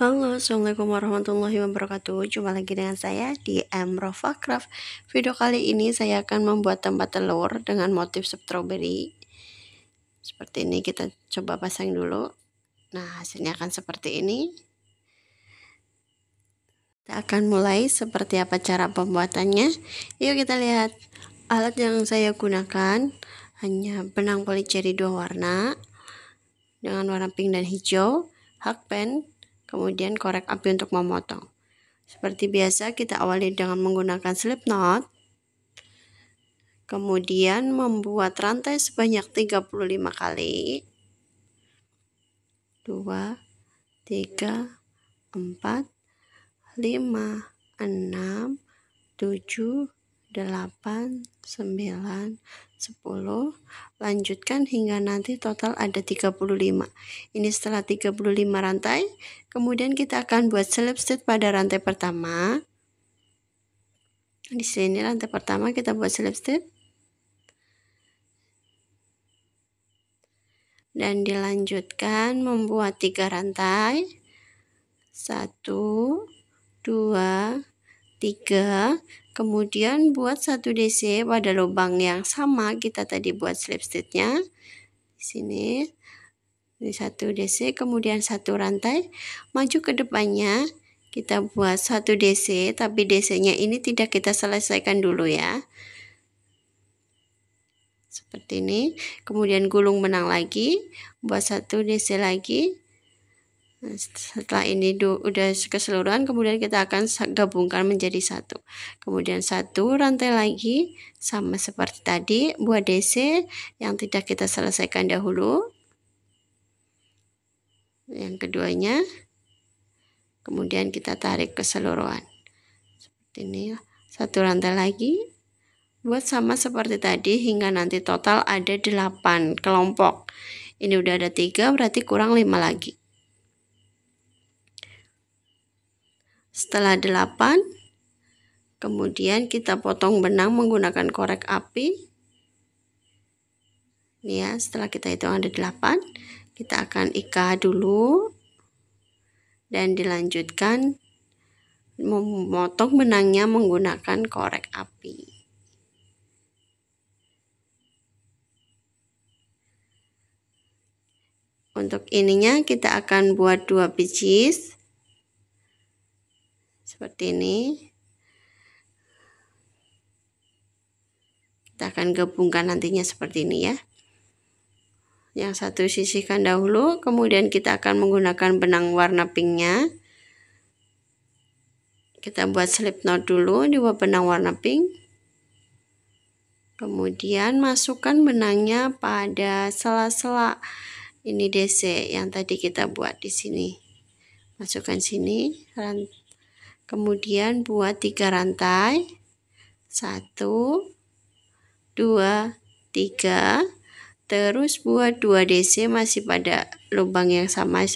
Halo, Assalamualaikum warahmatullahi wabarakatuh Jumpa lagi dengan saya di Emro Craft Video kali ini saya akan membuat tempat telur dengan motif strawberry Seperti ini kita coba pasang dulu Nah hasilnya akan seperti ini Kita akan mulai seperti apa cara pembuatannya Yuk kita lihat Alat yang saya gunakan hanya benang policeri dua warna dengan warna pink dan hijau, hakpen kemudian korek api untuk memotong. Seperti biasa kita awali dengan menggunakan slip knot, kemudian membuat rantai sebanyak 35 kali. 2, 3, 4, 5, 6, 7, 8, 9, 10 lanjutkan hingga nanti total ada 35 ini setelah 35 rantai kemudian kita akan buat slip stitch pada rantai pertama di sini rantai pertama kita buat slip stitch dan dilanjutkan membuat tiga rantai 1 2 3 3 kemudian buat 1 DC pada lubang yang sama kita tadi buat slip stitchnya di sini ini 1 DC kemudian satu rantai maju ke depannya kita buat 1 DC tapi DC nya ini tidak kita selesaikan dulu ya seperti ini kemudian gulung benang lagi buat 1 DC lagi setelah ini udah keseluruhan kemudian kita akan gabungkan menjadi satu kemudian satu rantai lagi sama seperti tadi buah DC yang tidak kita selesaikan dahulu yang keduanya kemudian kita tarik keseluruhan seperti ini ya. satu rantai lagi buat sama seperti tadi hingga nanti total ada 8 kelompok ini udah ada tiga berarti kurang 5 lagi Setelah 8, kemudian kita potong benang menggunakan korek api. Ini ya, setelah kita hitung ada 8, kita akan ikat dulu dan dilanjutkan memotong benangnya menggunakan korek api. Untuk ininya kita akan buat dua biji seperti ini kita akan gabungkan nantinya seperti ini ya yang satu sisihkan dahulu kemudian kita akan menggunakan benang warna pinknya kita buat slip knot dulu di bawah benang warna pink kemudian masukkan benangnya pada sela-sela ini DC yang tadi kita buat di sini masukkan sini rantai kemudian buat tiga rantai satu dua tiga terus buat dua DC masih pada lubang yang sama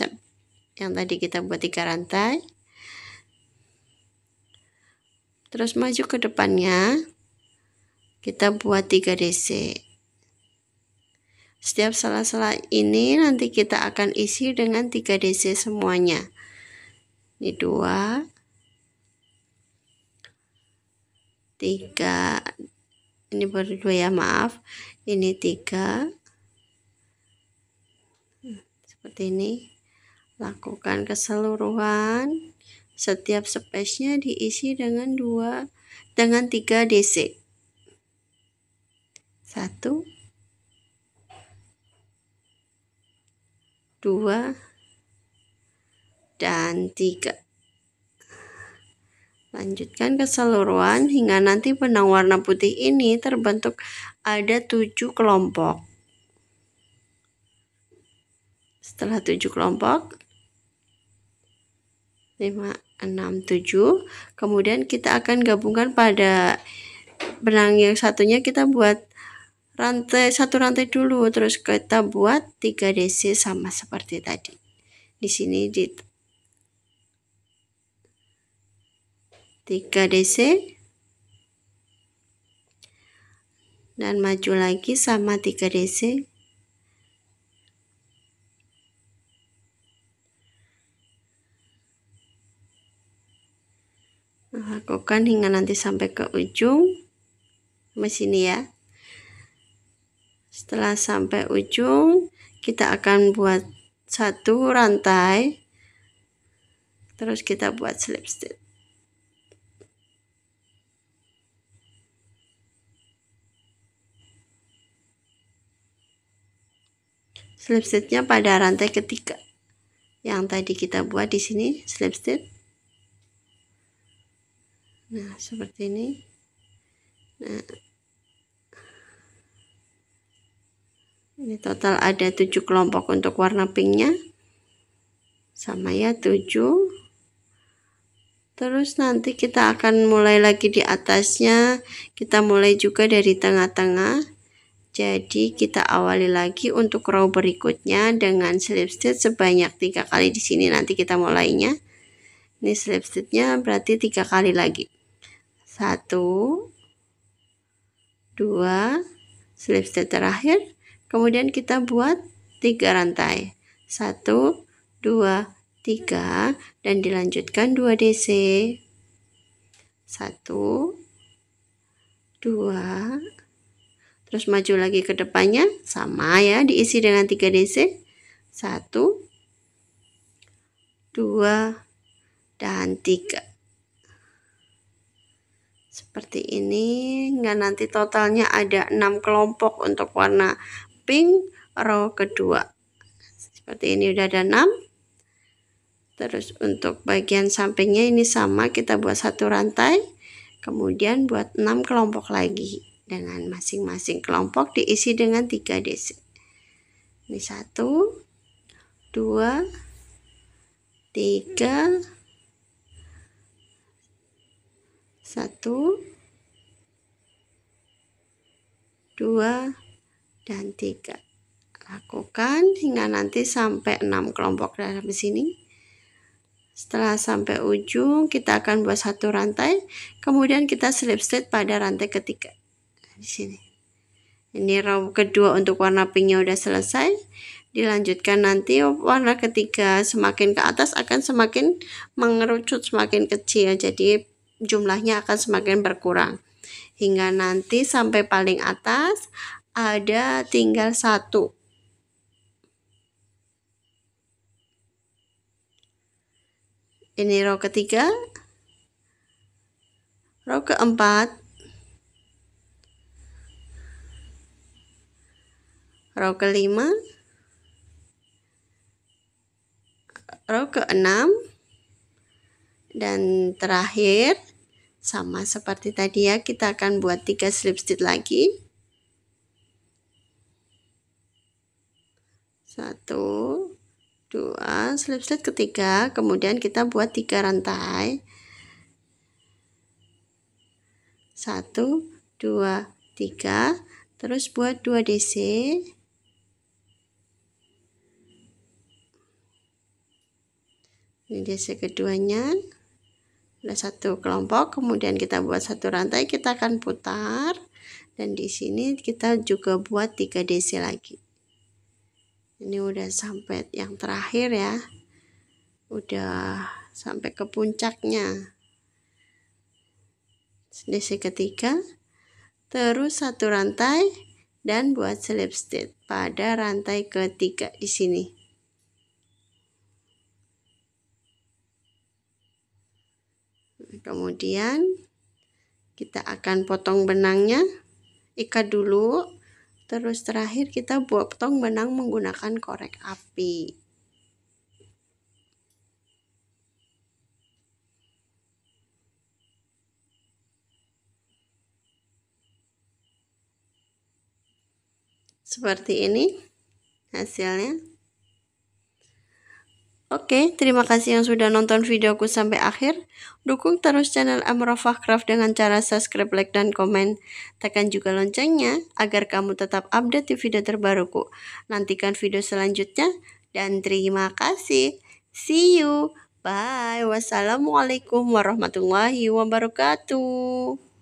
yang tadi kita buat tiga rantai terus maju ke depannya kita buat 3 DC setiap sela-sela ini nanti kita akan isi dengan 3 DC semuanya ini 2 tiga ini berdua ya maaf ini tiga seperti ini lakukan keseluruhan setiap space-nya diisi dengan dua dengan tiga DC satu, dua, dan tiga. Lanjutkan keseluruhan hingga nanti benang warna putih ini terbentuk ada tujuh kelompok. Setelah tujuh kelompok 5 6 7. Kemudian kita akan gabungkan pada benang yang satunya kita buat rantai satu rantai dulu terus kita buat tiga DC sama seperti tadi. Di sini di 3 DC dan maju lagi sama 3 DC nah, lakukan hingga nanti sampai ke ujung mesin ya setelah sampai ujung kita akan buat satu rantai terus kita buat slip stitch slip stitchnya pada rantai ketiga yang tadi kita buat di sini slip stitch nah seperti ini nah ini total ada 7 kelompok untuk warna pinknya sama ya 7 terus nanti kita akan mulai lagi di atasnya kita mulai juga dari tengah-tengah jadi kita awali lagi untuk row berikutnya dengan slip stitch sebanyak tiga kali di sini nanti kita mulainya. Ini slip stitchnya berarti tiga kali lagi. Satu, dua, slip stitch terakhir. Kemudian kita buat tiga rantai. Satu, dua, tiga dan dilanjutkan dua DC. Satu, dua, terus maju lagi ke depannya sama ya diisi dengan 3 DC 1 2 dan 3 seperti ini nggak nanti totalnya ada 6 kelompok untuk warna pink row kedua seperti ini udah ada 6 terus untuk bagian sampingnya ini sama kita buat satu rantai kemudian buat 6 kelompok lagi dengan masing-masing kelompok diisi dengan 3 desi. Ini 1 2 3 1 2 dan 3 lakukan hingga nanti sampai 6 kelompok dalam sini setelah sampai ujung kita akan buat satu rantai kemudian kita slip stitch pada rantai ketiga di sini. Ini row kedua untuk warna pinknya udah selesai. Dilanjutkan nanti warna ketiga semakin ke atas akan semakin mengerucut semakin kecil. Jadi jumlahnya akan semakin berkurang. Hingga nanti sampai paling atas ada tinggal satu ini row ketiga row keempat row kelima row keenam dan terakhir sama seperti tadi ya kita akan buat tiga slip stitch lagi satu dua slip stitch ketiga kemudian kita buat tiga rantai satu dua tiga terus buat dua DC ini DC keduanya ada satu kelompok kemudian kita buat satu rantai kita akan putar dan di sini kita juga buat 3 DC lagi ini udah sampai yang terakhir ya udah sampai ke puncaknya DC ketiga terus satu rantai dan buat slip stitch pada rantai ketiga di sini kemudian kita akan potong benangnya ikat dulu terus terakhir kita buat potong benang menggunakan korek api seperti ini hasilnya Oke, terima kasih yang sudah nonton videoku sampai akhir. Dukung terus channel Amrofah Craft dengan cara subscribe, like, dan komen. Tekan juga loncengnya agar kamu tetap update di video terbaruku. Nantikan video selanjutnya dan terima kasih. See you. Bye. Wassalamualaikum warahmatullahi wabarakatuh.